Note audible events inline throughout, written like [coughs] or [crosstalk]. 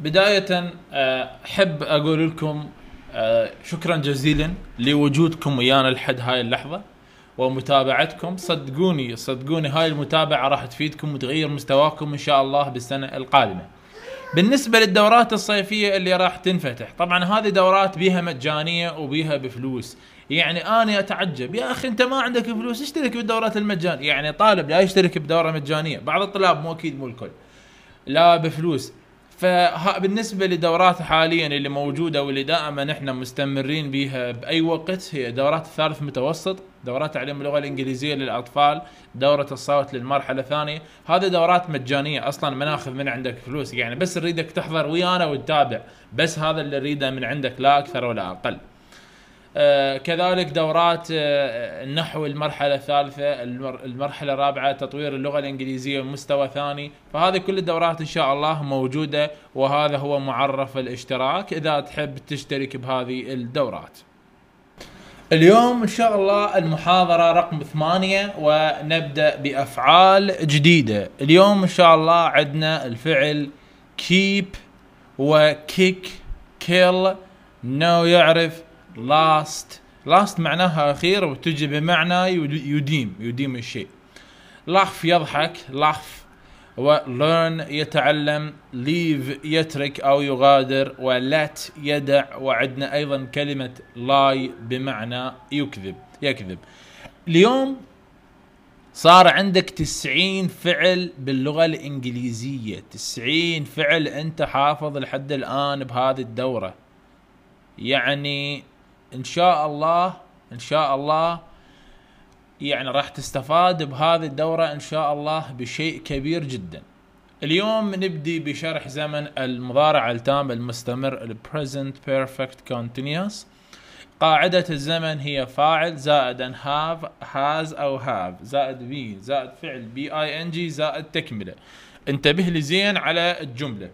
بداية أحب آه، أقول لكم آه، شكرا جزيلا لوجودكم ويانا لحد هاي اللحظة ومتابعتكم صدقوني صدقوني هاي المتابعة راح تفيدكم وتغير مستواكم إن شاء الله بالسنة القادمة بالنسبة للدورات الصيفية اللي راح تنفتح طبعا هذه دورات بيها مجانية وبيها بفلوس يعني انا اتعجب يا اخي انت ما عندك فلوس اشترك بالدورات المجانية يعني طالب لا يشترك بدورة مجانية بعض الطلاب مو اكيد مو الكل لا بفلوس فبالنسبة لدورات حاليا اللي موجودة واللي دائما احنا مستمرين بها بأي وقت هي دورات الثالث متوسط دورات تعليم اللغة الإنجليزية للأطفال دورة الصوت للمرحلة الثانية هذه دورات مجانية أصلا ما ناخذ من عندك فلوس يعني بس نريدك تحضر ويانا وتتابع بس هذا اللي نريده من عندك لا أكثر ولا أقل آه، كذلك دورات النحو آه، المرحلة الثالثة المرحلة الرابعة تطوير اللغة الإنجليزية مستوى ثاني فهذه كل الدورات إن شاء الله موجودة وهذا هو معرف الاشتراك إذا تحب تشترك بهذه الدورات اليوم إن شاء الله المحاضرة رقم ثمانية ونبدأ بأفعال جديدة اليوم إن شاء الله عندنا الفعل keep وكيك كيل نو يعرف لاست لاست معناها اخير وتجي بمعنى يديم يديم الشيء لاف يضحك لاف ولرن يتعلم ليف يترك او يغادر ولت يدع وعدنا ايضا كلمه لاي بمعنى يكذب يكذب اليوم صار عندك 90 فعل باللغه الانجليزيه 90 فعل انت حافظ لحد الان بهذه الدوره يعني ان شاء الله ان شاء الله يعني راح تستفاد بهذه الدورة ان شاء الله بشيء كبير جدا اليوم نبدي بشرح زمن المضارع التام المستمر الـ present perfect continuous قاعدة الزمن هي فاعل زائد ان have has او have زائد be زائد فعل بي اي ان جي زائد تكملة انتبه لي زين على الجملة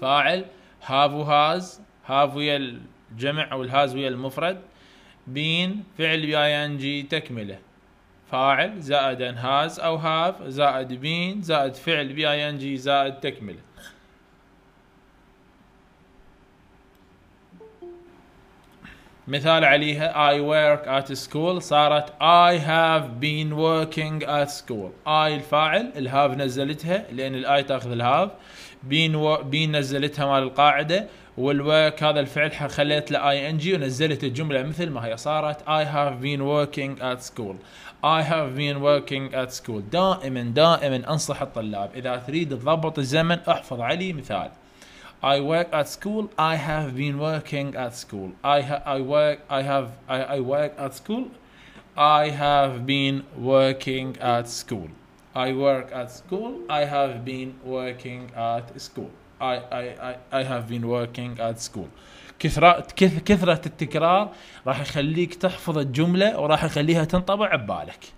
فاعل have و has have ويا جمع او الهاز ويا المفرد بين فعل ويا ينجي تكمله فاعل زائد انهاز او هاف زائد بين زائد فعل بي ان جي زائد تكمله مثال عليها I work at school صارت I have been working at school I الفاعل الهاف نزلتها لأن الآي تاخذ الهاف بين و... بين نزلتها مال القاعدة والwork هذا الفعل خليت له ing ونزلت الجملة مثل ما هي صارت I have been working at school I have been working at school دائما دائما أنصح الطلاب إذا تريد تضبط الزمن احفظ علي مثال I work at school. I have been working at school. I ha- I work. I have. I, I work at school. I have been working at school. I work at school. I have been working at school. I I I, I have been working at school. كثرة كثرة التكرار راح يخليك تحفظ الجملة وراح يخليها تنطبع ببالك.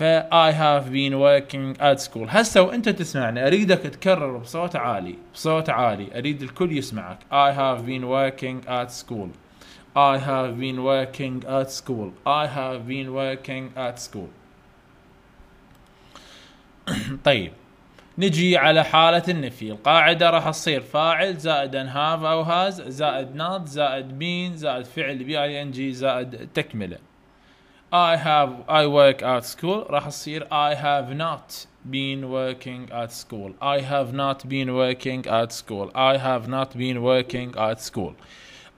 I هاف بين وركينج ات سكول هسه وانت تسمعني اريدك تكرر بصوت عالي بصوت عالي اريد الكل يسمعك اي هاف بين وركينج ات سكول I have been working at school. I have been working at school. [coughs] طيب نجي على حالة النفي القاعدة راح تصير فاعل زائد ان هاف او هاز زائد نات زائد بين زائد فعل بي اي ان جي زائد تكمله I have I work at school راح تصير I have not been working at school I have not been working at school I have not been working at school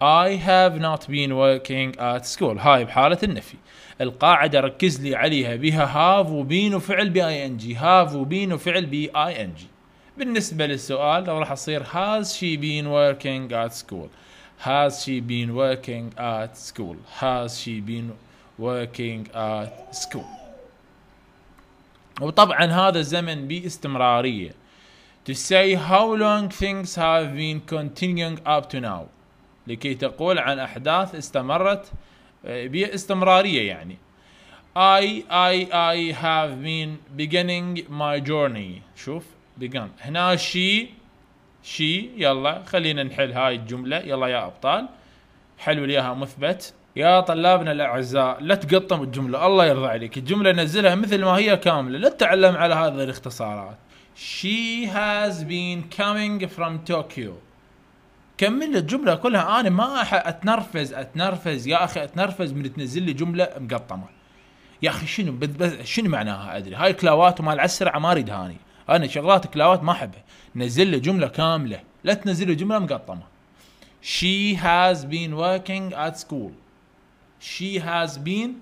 I have not been working at school هاي بحالة النفي القاعدة ركز لي عليها بها have وبين وفعل ب ing have وبين وفعل ب ing بالنسبة للسؤال لو راح أصير has she been working at school has she been working at school has she been working at school وطبعا هذا الزمن باستمرارية to say how long things have been continuing up to now لكي تقول عن أحداث استمرت آه، باستمرارية يعني I I I have been beginning my journey شوف begun هنا she she يلا خلينا نحل هاي الجملة يلا يا أبطال حلو ليها مثبت يا طلابنا الاعزاء لا تقطم الجمله الله يرضى عليك الجمله نزلها مثل ما هي كامله لا تتعلم على هذه الاختصارات she has been coming from Tokyo كمل الجملة كلها أنا ما أح أتنرفز أتنرفز يا أخي أتنرفز من تنزل لي جملة مقطمة يا أخي شنو شنو معناها أدري هاي كلاوات ومال على ما أريد هاني أنا شغلات كلاوات ما أحبها نزل لي جملة كاملة لا تنزل لي جملة مقطمة She has been working at school she has been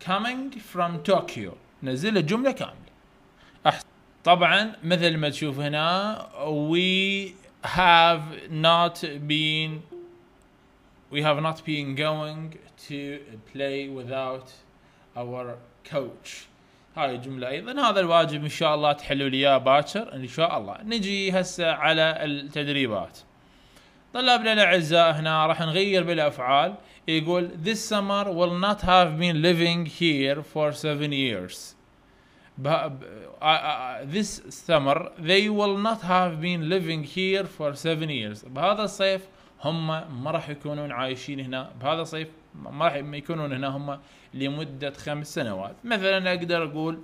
coming from Tokyo نزل الجملة كاملة طبعا مثل ما تشوف هنا we have not been we have not been going to play without our coach هاي الجملة أيضا هذا الواجب إن شاء الله تحلوا لي إياه باكر إن شاء الله نجي هسه على التدريبات طلابنا الاعزاء هنا راح نغير بالافعال يقول this summer will not have been living here for seven years this summer they will not have been living here for seven years بهذا الصيف هم ما راح يكونون عايشين هنا بهذا الصيف ما راح يكونون هنا هم لمدة خمس سنوات مثلا أقدر أقول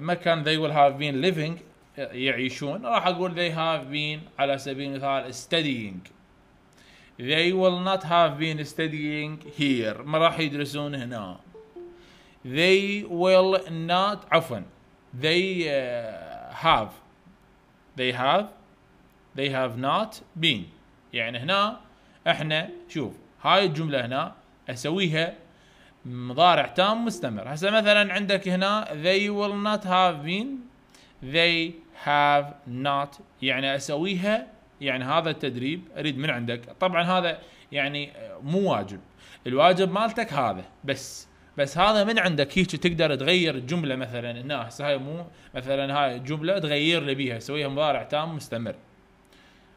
مكان they will have been living يعيشون راح اقول they have been على سبيل المثال studying they will not have been studying here ما راح يدرسون هنا they will not عفوا they uh, have they have they have not been يعني هنا احنا شوف هاي الجمله هنا اسويها مضارع تام مستمر هسه مثلا عندك هنا they will not have been they have not يعني اسويها يعني هذا التدريب اريد من عندك طبعا هذا يعني مو واجب الواجب مالتك هذا بس بس هذا من عندك هيك تقدر تغير الجمله مثلا هنا هسه هاي مو مثلا هاي جمله تغير لي بيها سويها مضارع تام مستمر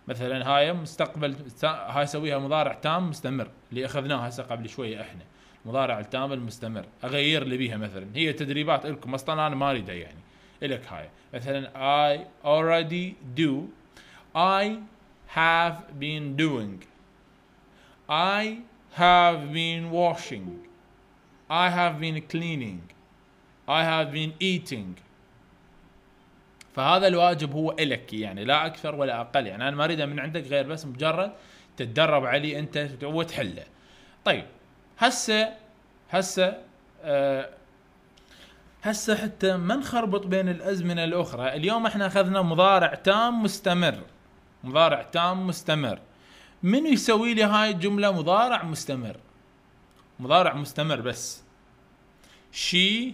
مثلا هاي مستقبل هاي سويها مضارع تام مستمر اللي اخذناه هسه قبل شويه احنا المضارع التام المستمر اغير لي بيها مثلا هي تدريبات لكم اصلا انا ما اريدها يعني الك هاي مثلا I already do I have been doing I have been washing I have been cleaning I have been eating فهذا الواجب هو إلك يعني لا أكثر ولا أقل يعني أنا ما أريده من عندك غير بس مجرد تتدرب عليه أنت وتحله طيب هسه هسه آه هسه حتى ما نخربط بين الازمنه الاخرى اليوم احنا اخذنا مضارع تام مستمر مضارع تام مستمر منو يسوي لي هاي الجمله مضارع مستمر مضارع مستمر بس شي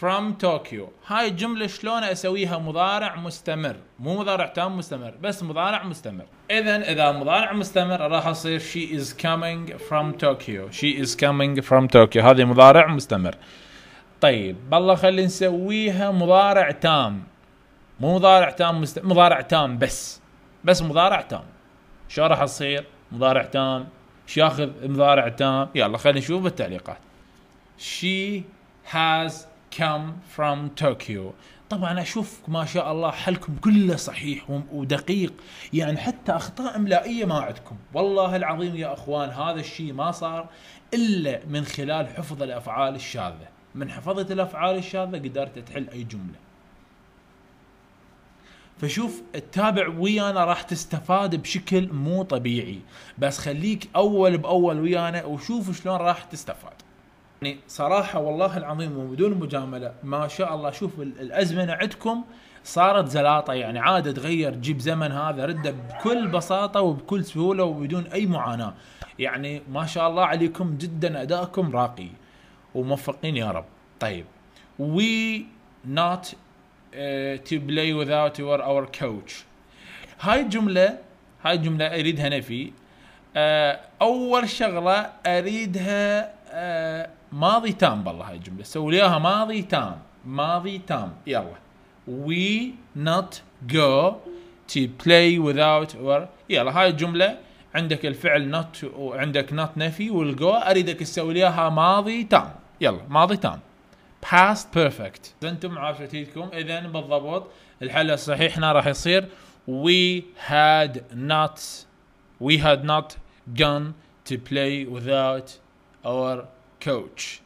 from Tokyo هاي الجملة شلون اسويها مضارع مستمر مو مضارع تام مستمر بس مضارع مستمر اذا اذا مضارع مستمر راح اصير she is coming from طوكيو she is coming from طوكيو هذه مضارع مستمر طيب بالله خلي نسويها مضارع تام مو مضارع تام مست... مضارع تام بس بس مضارع تام شو راح تصير مضارع تام شو ياخذ مضارع تام يلا خلينا نشوف بالتعليقات she has come from Tokyo طبعا اشوف ما شاء الله حلكم كله صحيح ودقيق يعني حتى اخطاء املائيه ما عندكم والله العظيم يا اخوان هذا الشيء ما صار الا من خلال حفظ الافعال الشاذه من حفظت الافعال الشاذه قدرت تحل اي جمله فشوف تتابع ويانا راح تستفاد بشكل مو طبيعي بس خليك اول باول ويانا وشوف شلون راح تستفاد يعني صراحه والله العظيم وبدون مجامله ما شاء الله شوف الازمنه عندكم صارت زلاطه يعني عاد تغير جيب زمن هذا رده بكل بساطه وبكل سهوله وبدون اي معاناه يعني ما شاء الله عليكم جدا ادائكم راقي وموفقين يا رب طيب وي نوت تو بلاي without اور اور كوتش هاي الجمله هاي الجمله اريدها نفي آه، اول شغله اريدها آه، ماضي تام بالله هاي الجمله سوي اياها ماضي تام ماضي تام يلا وي نوت جو تو بلاي وذاوت اور يلا هاي الجمله عندك الفعل نوت وعندك نوت نفي والجو اريدك تسوي ليها ماضي تام يلا ماضي تام past perfect انتم عرفتيكم اذا بالضبط الحل الصحيح هنا راح يصير we had not we had not gone to play without our coach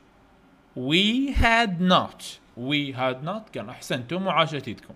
we had not we had not gone احسنتم وعاش اتيدكم